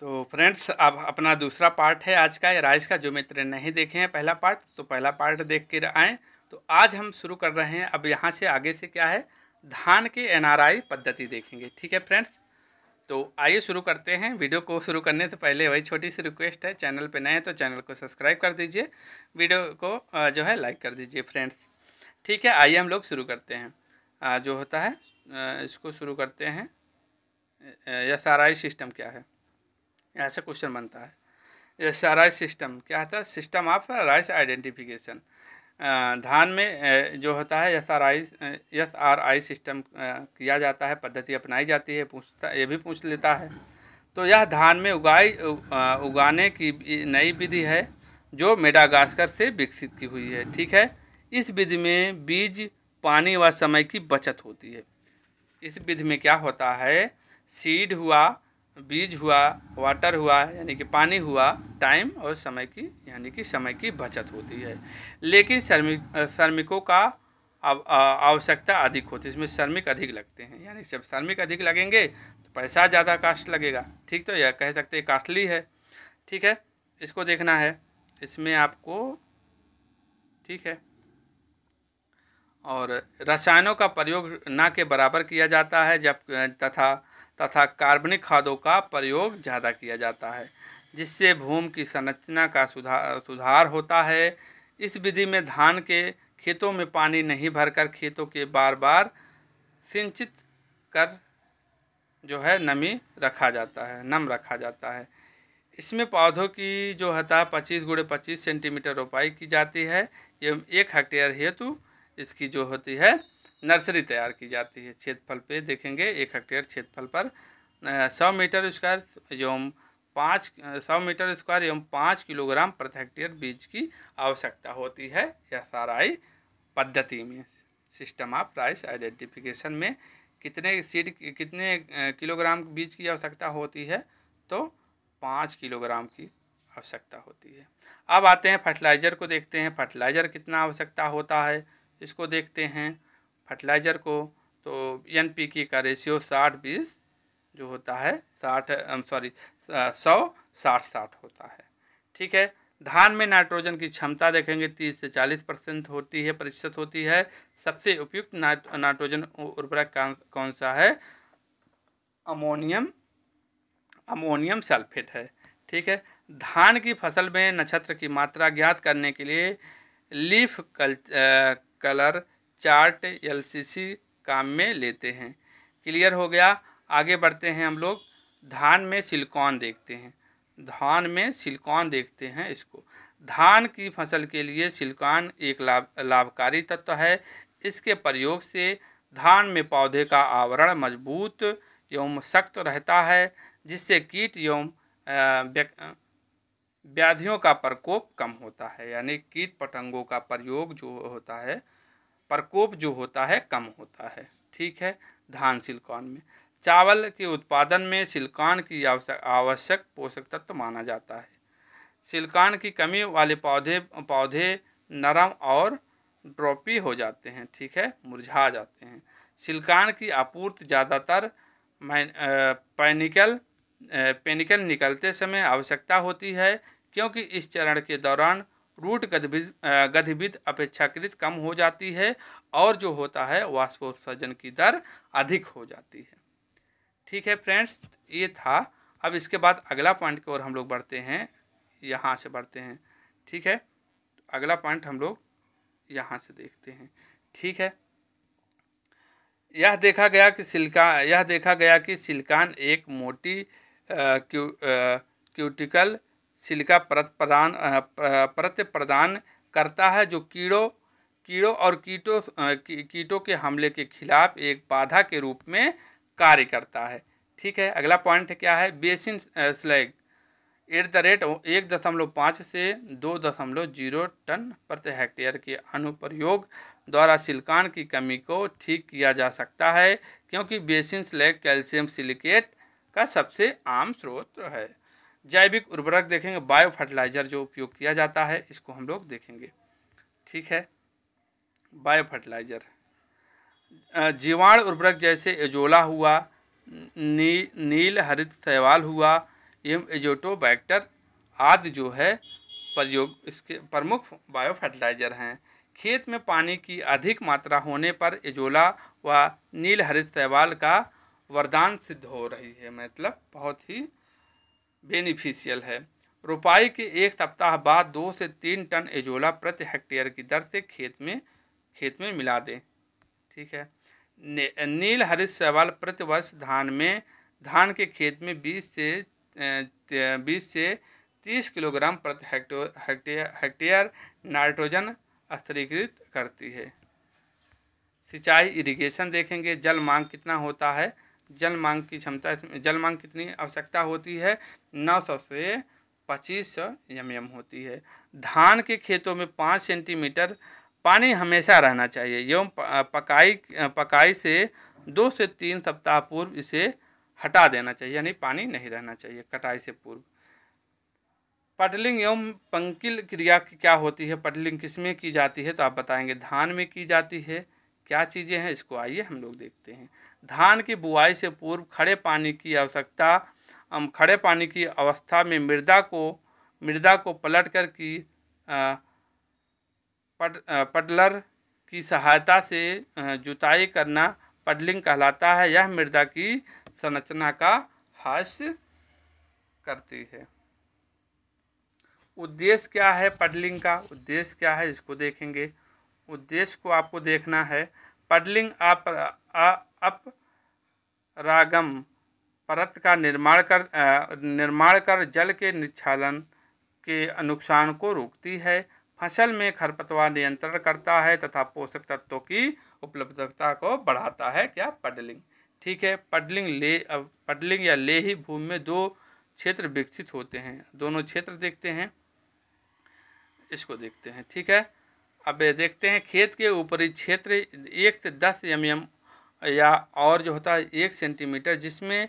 तो फ्रेंड्स अब अपना दूसरा पार्ट है आज का राइस का जो मित्र नहीं देखे हैं पहला पार्ट तो पहला पार्ट देख के आएँ तो आज हम शुरू कर रहे हैं अब यहाँ से आगे से क्या है धान की एनआरआई पद्धति देखेंगे ठीक है फ्रेंड्स तो आइए शुरू करते हैं वीडियो को शुरू करने से पहले वही छोटी सी रिक्वेस्ट है चैनल पर नए हैं तो चैनल को सब्सक्राइब कर दीजिए वीडियो को जो है लाइक कर दीजिए फ्रेंड्स ठीक है आइए हम लोग शुरू करते हैं जो होता है इसको शुरू करते हैं एस आर आई सिस्टम क्या है ऐसा क्वेश्चन बनता है आर राइस सिस्टम क्या होता है सिस्टम ऑफ राइस आइडेंटिफिकेशन धान में जो होता है S R I S R I system किया जाता है पद्धति अपनाई जाती है पूछता ये भी पूछ लेता है तो यह धान में उगाई उगाने की नई विधि है जो मेडागास्कर से विकसित की हुई है ठीक है इस विधि में बीज पानी व समय की बचत होती है इस विधि में क्या होता है सीड हुआ बीज हुआ वाटर हुआ यानी कि पानी हुआ टाइम और समय की यानी कि समय की बचत होती है लेकिन श्रमिक श्रमिकों का आवश्यकता अधिक होती है इसमें श्रमिक अधिक लगते हैं यानी जब श्रमिक अधिक लगेंगे तो पैसा ज़्यादा कास्ट लगेगा ठीक तो यह कह सकते हैं कास्टली है ठीक है इसको देखना है इसमें आपको ठीक है और रसायनों का प्रयोग ना के बराबर किया जाता है जब तथा तथा कार्बनिक खादों का प्रयोग ज़्यादा किया जाता है जिससे भूमि की संरचना का सुधार सुधार होता है इस विधि में धान के खेतों में पानी नहीं भरकर खेतों के बार बार सिंचित कर जो है नमी रखा जाता है नम रखा जाता है इसमें पौधों की जो हता पच्चीस गुड़े पच्चीस सेंटीमीटर रोपाई की जाती है एवं एक हेक्टेयर हेतु इसकी जो होती है नर्सरी तैयार की जाती है क्षेत्रफल पे देखेंगे एक हेक्टेयर क्षेत्रफल पर सौ मीटर स्क्वायर एवं पाँच सौ मीटर स्क्वायर एवं पाँच किलोग्राम प्रति हेक्टेयर बीज की आवश्यकता होती है यह सारा ही पद्धति में सिस्टम ऑफ प्राइस आइडेंटिफिकेशन में कितने सीड कितने किलोग्राम बीज की आवश्यकता होती है तो पाँच किलोग्राम की आवश्यकता होती है अब आते हैं फर्टिलाइज़र को देखते हैं फर्टिलाइज़र कितना आवश्यकता होता है इसको देखते हैं फर्टिलाइज़र को तो एन पी के का रेशियो साठ बीस जो होता है साठ सॉरी सौ साठ साठ होता है ठीक है धान में नाइट्रोजन की क्षमता देखेंगे तीस से चालीस परसेंट होती है प्रतिशत होती है सबसे उपयुक्त नाइट्रोजन उर्वरक कौन सा है अमोनियम अमोनियम सल्फेट है ठीक है धान की फसल में नक्षत्र की मात्रा ज्ञात करने के लिए लीफ कल, आ, कलर चार्ट एलसीसी काम में लेते हैं क्लियर हो गया आगे बढ़ते हैं हम लोग धान में सिलकॉन देखते हैं धान में सिलकॉन देखते हैं इसको धान की फसल के लिए सिलकॉन एक लाभ लाभकारी तत्व है इसके प्रयोग से धान में पौधे का आवरण मजबूत एवं सख्त रहता है जिससे कीट एवं व्याधियों का प्रकोप कम होता है यानी कीट पतंगों का प्रयोग जो होता है प्रकोप जो होता है कम होता है ठीक है धान सिलकॉन में चावल के उत्पादन में सिलकान की आवश्यक पोषक तत्व तो माना जाता है सिलकान की कमी वाले पौधे पौधे नरम और ड्रॉपी हो जाते हैं ठीक है मुरझा जाते हैं सिलकान की आपूर्ति ज़्यादातर पैनिकल पेनिकल निकलते समय आवश्यकता होती है क्योंकि इस चरण के दौरान रूट गतिविध गतिविध अपेक्षाकृत कम हो जाती है और जो होता है वाष्पोत्सर्जन की दर अधिक हो जाती है ठीक है फ्रेंड्स ये था अब इसके बाद अगला पॉइंट की ओर हम लोग बढ़ते हैं यहाँ से बढ़ते हैं ठीक है अगला पॉइंट हम लोग यहाँ से देखते हैं ठीक है यह देखा गया कि सिल्का यह देखा गया कि सिल्कान एक मोटी क्यू क्यूटिकल सिलिका परत प्रदान परत प्रदान करता है जो कीड़ों कीड़ों और कीटों की, कीटों के हमले के खिलाफ एक बाधा के रूप में कार्य करता है ठीक है अगला पॉइंट क्या है basic slag at the rate एक दशमलव पाँच से दो दशमलव जीरो टन प्रति हेक्टेयर के अनुप्रयोग द्वारा सिलिकॉन की कमी को ठीक किया जा सकता है क्योंकि बेसिन स्लैग कैल्शियम सिलिकेट का सबसे आम स्रोत है जैविक उर्वरक देखेंगे बायो फर्टिलाइज़र जो उपयोग किया जाता है इसको हम लोग देखेंगे ठीक है बायो फर्टिलाइज़र जीवाण उर्वरक जैसे एजोला हुआ नी, नील हरित शैवाल हुआ एवं एजोटोबैक्टर आदि जो है प्रयोग इसके प्रमुख बायो फर्टिलाइज़र हैं खेत में पानी की अधिक मात्रा होने पर एजोला व नील हरित शैवाल का वरदान सिद्ध हो रही है मतलब बहुत ही बेनिफिशियल है रोपाई के एक सप्ताह बाद दो से तीन टन एजोला प्रति हेक्टेयर की दर से खेत में खेत में मिला दें ठीक है नील हरित प्रति वर्ष धान में धान के खेत में बीस से बीस से तीस किलोग्राम प्रति हेक्टो हेक्टेयर हेक्टेयर नाइट्रोजन स्थिरीकृत करती है सिंचाई इरिगेशन देखेंगे जल मांग कितना होता है जल मांग की क्षमता इसमें जल मांग कितनी आवश्यकता होती है नौ सौ से पच्चीस सौ एम एम होती है धान के खेतों में पाँच सेंटीमीटर पानी हमेशा रहना चाहिए एवं पकाई पकाई से दो से तीन सप्ताह पूर्व इसे हटा देना चाहिए यानी पानी नहीं रहना चाहिए कटाई से पूर्व पटलिंग एवं पंकिल क्रिया की क्या होती है पटलिंग किस में की जाती है तो आप बताएंगे धान में की जाती है क्या चीज़ें हैं इसको आइए हम लोग देखते हैं धान की बुआई से पूर्व खड़े पानी की आवश्यकता खड़े पानी की अवस्था में मृदा को मृदा को पलट कर की पट पटलर की सहायता से जुताई करना पडलिंग कहलाता है यह मृदा की संरचना का हास्य करती है उद्देश्य क्या है पडलिंग का उद्देश्य क्या है इसको देखेंगे उद्देश्य को आपको देखना है पडलिंग आप अप रागम परत का निर्माण कर निर्माण कर जल के निच्छालन के नुकसान को रोकती है फसल में खरपतवार नियंत्रण करता है तथा पोषक तत्वों की उपलब्धता को बढ़ाता है क्या पडलिंग ठीक है पडलिंग ले पडलिंग या लेही भूमि में दो क्षेत्र विकसित होते हैं दोनों क्षेत्र देखते हैं इसको देखते हैं ठीक है अब देखते हैं खेत के ऊपरी क्षेत्र एक से दस एम एम या और जो होता है एक सेंटीमीटर जिसमें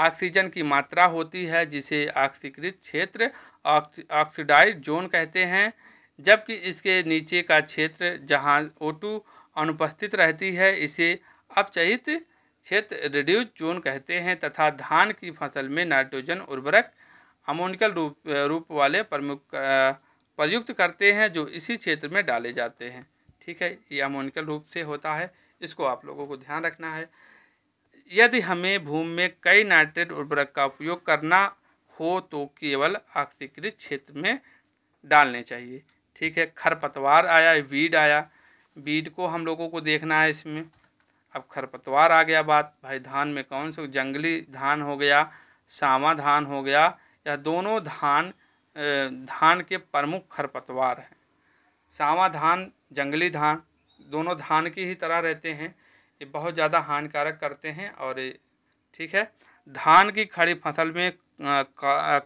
ऑक्सीजन की मात्रा होती है जिसे ऑक्सीकृत क्षेत्र ऑक्सीडाइड जोन कहते हैं जबकि इसके नीचे का क्षेत्र जहां O2 अनुपस्थित रहती है इसे अपचयित क्षेत्र रिड्यूज जोन कहते हैं तथा धान की फसल में नाइट्रोजन उर्वरक अमोनिकल रूप रूप वाले प्रमुख प्रयुक्त करते हैं जो इसी क्षेत्र में डाले जाते हैं ठीक है ये अमोनिकल रूप से होता है इसको आप लोगों को ध्यान रखना है यदि हमें भूमि में कई नाइट्रेट उर्वरक का उपयोग करना हो तो केवल आक्सीकृत क्षेत्र में डालने चाहिए ठीक है खरपतवार आया वीड आया वीड को हम लोगों को देखना है इसमें अब खरपतवार आ गया बात भाई धान में कौन सा जंगली धान हो गया सामा धान हो गया यह दोनों धान धान के प्रमुख खरपतवार हैं सावा धान जंगली धान दोनों धान की ही तरह रहते हैं ये बहुत ज़्यादा हानिकारक करते हैं और ठीक है धान की खड़ी फसल में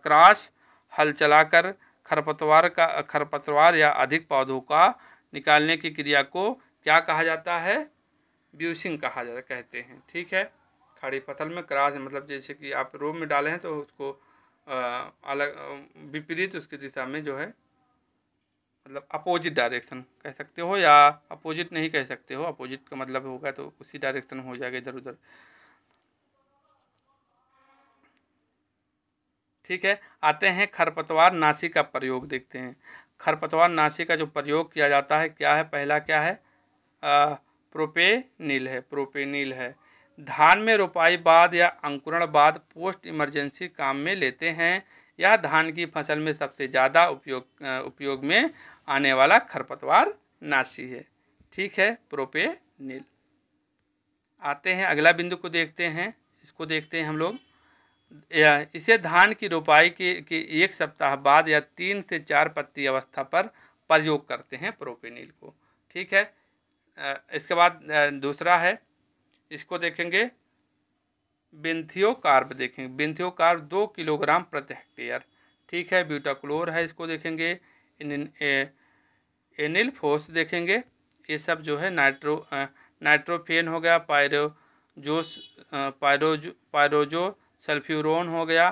क्रास हल चलाकर खरपतवार का खरपतवार या अधिक पौधों का निकालने की क्रिया को क्या कहा जाता है ब्यूसिंग कहा जाता कहते हैं ठीक है खड़ी फसल में क्रास मतलब जैसे कि आप रोम में डाले हैं तो उसको अलग विपरीत उसकी दिशा में जो है मतलब अपोजिट डायरेक्शन कह सकते हो या अपोजिट नहीं कह सकते हो अपोजिट का मतलब होगा तो उसी डायरेक्शन हो जाएगा इधर उधर ठीक है आते हैं खरपतवार नाशी का प्रयोग देखते हैं खरपतवार नाशी का जो प्रयोग किया जाता है क्या है पहला क्या है प्रोपे प्रोपेनिल है प्रोपेनिल है धान में रोपाई बाद या अंकुरण बाद पोस्ट इमरजेंसी काम में लेते हैं यह धान की फसल में सबसे ज़्यादा उपयोग उपयोग में आने वाला खरपतवार नाशी है ठीक है प्रोपे नील आते हैं अगला बिंदु को देखते हैं इसको देखते हैं हम लोग इसे धान की रोपाई के, के एक सप्ताह बाद या तीन से चार पत्ती अवस्था पर प्रयोग करते हैं प्रोपेनिल को ठीक है इसके बाद दूसरा है इसको देखेंगे बिंथियोकार्ब देखेंगे बिंथियोकार्ब दो किलोग्राम प्रति हेक्टेयर ठीक है ब्यूटाक्लोर है इसको देखेंगे एनिल फोर्स देखेंगे ये सब जो है नाइट्रो नाइट्रोफेन हो गया पायरोजो पायरोजो पायरोजो सल्फ्यूरोन हो गया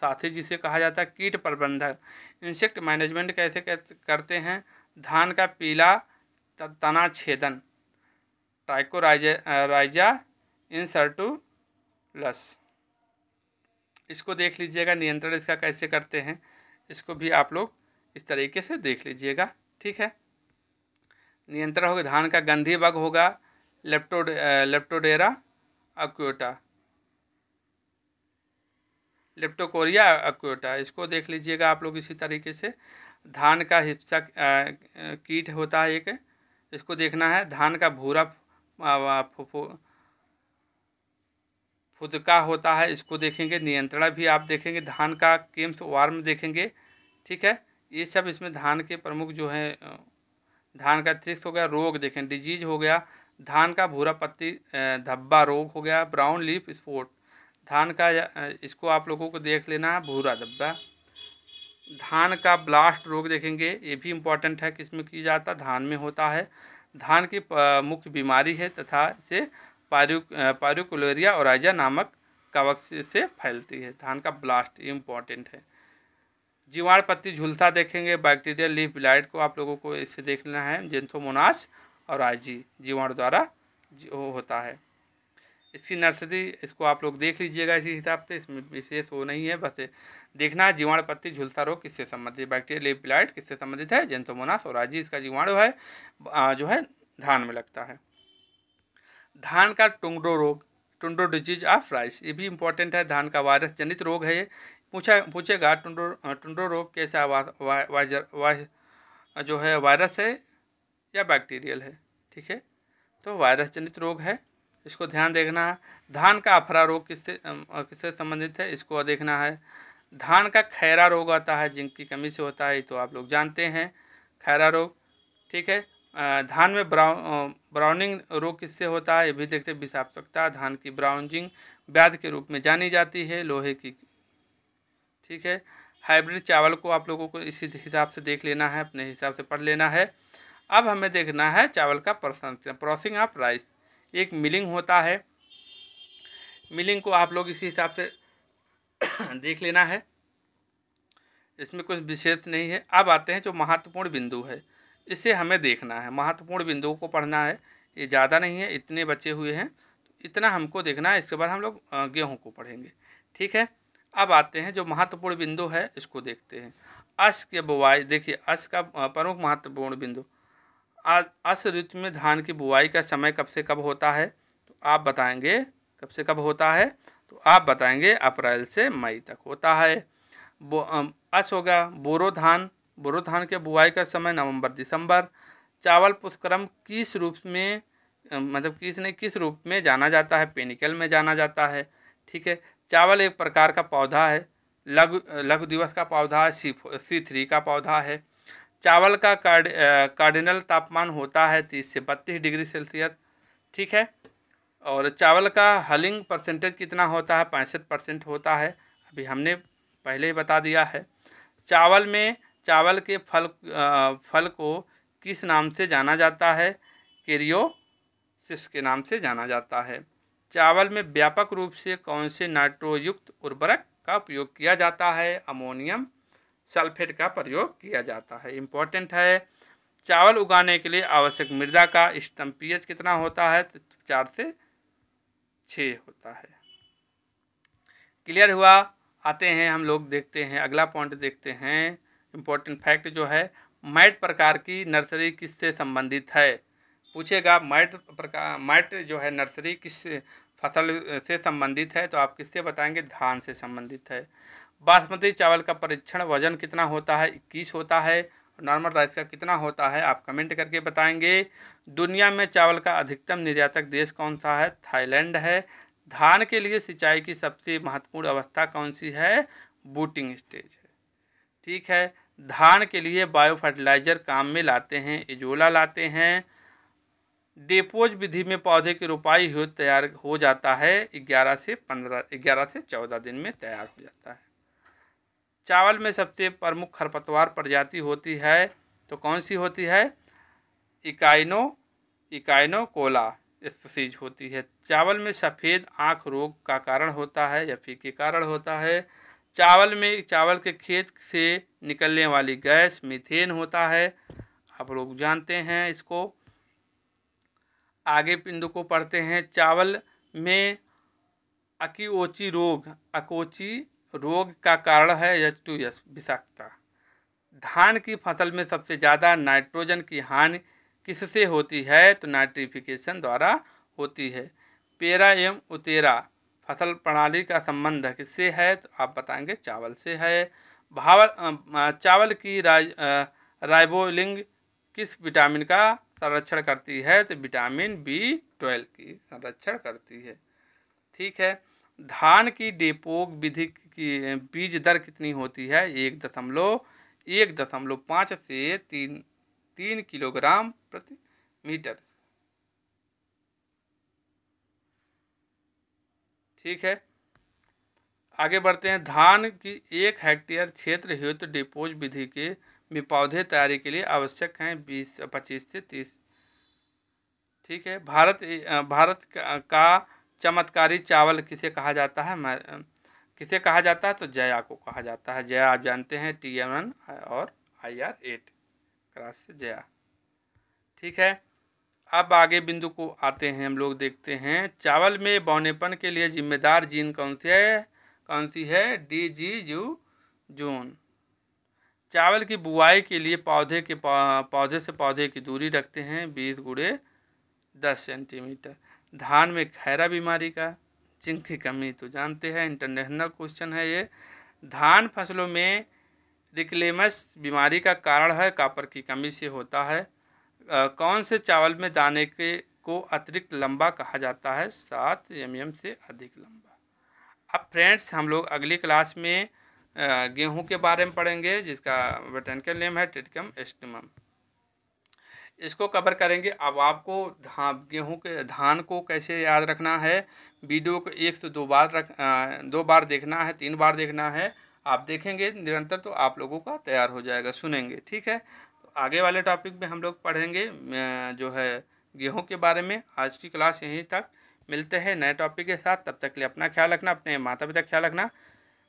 साथ ही जिसे कहा जाता है कीट प्रबंधक इंसेक्ट मैनेजमेंट कैसे करते हैं धान का पीला तना छेदन ट्राइकोराइजा इंसर्टूलस इसको देख लीजिएगा नियंत्रण इसका कैसे करते हैं इसको भी आप लोग इस तरीके से देख लीजिएगा ठीक है नियंत्रण होगा धान का गंधी बग होगा लेप्टोड लेप्टोडेरा अक्टा लेप्टोकोरिया अक्टा इसको देख लीजिएगा आप लोग इसी तरीके से धान का हिस्सा कीट होता है एक इसको देखना है धान का भूरा फुदका होता है इसको देखेंगे नियंत्रण भी आप देखेंगे धान का केम्स वार्म देखेंगे ठीक है ये सब इसमें धान के प्रमुख जो हैं धान का अतिरिक्त हो गया रोग देखें डिजीज हो गया धान का भूरा पत्ती धब्बा रोग हो गया ब्राउन लीफ स्पोर्ट धान का इसको आप लोगों को देख लेना भूरा धब्बा धान का ब्लास्ट रोग देखेंगे ये भी इम्पॉर्टेंट है किसमें की जाता धान में होता है धान की मुख्य बीमारी है तथा इसे पारू पारूकुलेरिया और आइजा नामक कवक से फैलती है धान का ब्लास्ट इम्पॉर्टेंट है जीवाण पत्ती झुलता देखेंगे बैक्टीरियल लीफ ब्लाइट को आप लोगों को इसे देखना है जेंथोमोनास और आईजी जीवाणु द्वारा जो होता है इसकी नर्सरी इसको आप लोग देख लीजिएगा इसी हिसाब से इसमें विशेष वो नहीं है बस देखना है जीवाणु पत्ती झुलसा रोग किससे संबंधित बैक्टीरिया ब्लाइट किससे संबंधित है जेंथोमोनास और आजी इसका जीवाणु है जो है धान में लगता है धान का टुंगडो रोग टुंडो डिजीज ऑफ राइस ये भी इंपॉर्टेंट है धान का वायरस जनित रोग है ये पूछा पूछेगा टुंडो टुंडो रोग कैसा वा, वा, वा, जो है वायरस है या बैक्टीरियल है ठीक है तो वायरस जनित रोग है इसको ध्यान देखना है धान का अफरा रोग किससे किससे संबंधित है इसको देखना है धान का खैरा रोग आता है जिंक की कमी से होता है तो आप लोग जानते हैं खैरा रोग ठीक है धान में ब्राउन ब्राउनिंग रोग किससे होता है ये भी देखते विषाक्तता धान की ब्राउनजिंग व्याध के रूप में जानी जाती है लोहे की ठीक है हाइब्रिड चावल को आप लोगों को इसी हिसाब से देख लेना है अपने हिसाब से पढ़ लेना है अब हमें देखना है चावल का प्रसंस्करण प्रोसिंग ऑफ राइस एक मिलिंग होता है मिलिंग को आप लोग इसी हिसाब से देख लेना है इसमें कुछ विशेष नहीं है अब आते हैं जो महत्वपूर्ण बिंदु है इसे हमें देखना है महत्वपूर्ण बिंदुओं को पढ़ना है ये ज़्यादा नहीं है इतने बचे हुए हैं इतना हमको देखना है इसके बाद हम लोग गेहूँ को पढ़ेंगे ठीक है अब आते हैं जो महत्वपूर्ण बिंदु है इसको देखते हैं अश के बुआई देखिए अश का प्रमुख महत्वपूर्ण बिंदु अश ऋतु में धान की बुआई का समय कब से कब होता है तो आप बताएंगे कब से कब होता है तो आप बताएंगे अप्रैल से मई तक होता है हो होगा बोरो धान बोरो धान के बुआई का समय नवंबर दिसंबर चावल पुष्क्रम किस रूप में मतलब किस किस रूप में जाना जाता है पेनिकल में जाना जाता है ठीक है चावल एक प्रकार का पौधा है लघु लघु दिवस का पौधा है सी सी थ्री का पौधा है चावल का कार्ड कार्डिनल तापमान होता है तीस से बत्तीस डिग्री सेल्सियस ठीक है और चावल का हलिंग परसेंटेज कितना होता है पैंसठ परसेंट होता है अभी हमने पहले ही बता दिया है चावल में चावल के फल फल को किस नाम से जाना जाता है केरियो सिस के नाम से जाना जाता है चावल में व्यापक रूप से कौन से नाइट्रोयुक्त उर्वरक का उपयोग किया जाता है अमोनियम सल्फेट का प्रयोग किया जाता है इम्पोर्टेंट है चावल उगाने के लिए आवश्यक मृदा का स्टम पीएच कितना होता है तो चार से छ होता है क्लियर हुआ आते हैं हम लोग देखते हैं अगला पॉइंट देखते हैं इम्पोर्टेंट फैक्ट जो है मैट प्रकार की नर्सरी किससे संबंधित है पूछेगा मैट प्रकार मैट जो है नर्सरी किस फसल से संबंधित है तो आप किससे बताएंगे धान से संबंधित है बासमती चावल का परीक्षण वजन कितना होता है इक्कीस होता है नॉर्मल राइस का कितना होता है आप कमेंट करके बताएंगे दुनिया में चावल का अधिकतम निर्यातक देश कौन सा है थाईलैंड है धान के लिए सिंचाई की सबसे महत्वपूर्ण अवस्था कौन सी है बूटिंग स्टेज है ठीक है धान के लिए बायो फर्टिलाइज़र काम में लाते हैं इजोला लाते हैं डेपोज विधि में पौधे की रोपाई हो तैयार हो जाता है ग्यारह से पंद्रह ग्यारह से चौदह दिन में तैयार हो जाता है चावल में सबसे प्रमुख खरपतवार प्रजाति होती है तो कौन सी होती है इकाइनो इकाइनो कोला स्पीज होती है चावल में सफ़ेद आँख रोग का कारण होता है या फीके के कारण होता है चावल में चावल के खेत से निकलने वाली गैस मीथेन होता है आप लोग जानते हैं इसको आगे बिंदु को पढ़ते हैं चावल में अकीोची रोग अकोची रोग का कारण है एच टू एस विषाक्तता धान की फसल में सबसे ज़्यादा नाइट्रोजन की हानि किससे होती है तो नाइट्रिफिकेशन द्वारा होती है पेरा एवं उतेरा फसल प्रणाली का संबंध किससे है तो आप बताएंगे चावल से है भावल चावल की राय राइबोलिंग किस विटामिन का संरक्षण करती है तो विटामिन बी ट्वेल्व की संरक्षण करती है ठीक है धान की डेपोक विधि की बीज दर कितनी होती है एक दशमलव एक दशमलव पाँच से तीन तीन किलोग्राम प्रति मीटर ठीक है आगे बढ़ते हैं धान की एक हेक्टेयर क्षेत्र हेतु तो डिपोज विधि के भी पौधे तैयारी के लिए आवश्यक हैं बीस पच्चीस से तीस ठीक है भारत भारत का चमत्कारी चावल किसे कहा जाता है किसे कहा जाता है तो जया को कहा जाता है जया आप जानते हैं टी एम एन और आई आर एट क्रास से जया ठीक है अब आगे बिंदु को आते हैं हम लोग देखते हैं चावल में बौनेपन के लिए जिम्मेदार जीन कौन सी है कौन सी है डी जी जू जून चावल की बुआई के लिए पौधे के पौधे से पौधे की दूरी रखते हैं बीस गुड़े दस सेंटीमीटर धान में खैरा बीमारी का जिंक की कमी तो जानते हैं इंटरनेशनल क्वेश्चन है ये धान फसलों में रिक्लेमस बीमारी का कारण है कापर की कमी से होता है आ, कौन से चावल में दाने के को अतिरिक्त लंबा कहा जाता है सात एम से अधिक लंबा अब फ्रेंड्स हम लोग अगली क्लास में गेहूं के बारे में पढ़ेंगे जिसका बोटेनिकल नेम है टिटकम एस्टिमम इसको कवर करेंगे अब आपको धान गेहूँ के धान को कैसे याद रखना है वीडियो को एक से दो बार रख दो बार देखना है तीन बार देखना है आप देखेंगे निरंतर तो आप लोगों का तैयार हो जाएगा सुनेंगे ठीक है तो आगे वाले टॉपिक में हम लोग पढ़ेंगे जो है गेहूँ के बारे में आज की क्लास यहीं तक मिलते हैं नए टॉपिक के साथ तब तक के लिए अपना ख्याल रखना अपने माता पिता का ख्याल रखना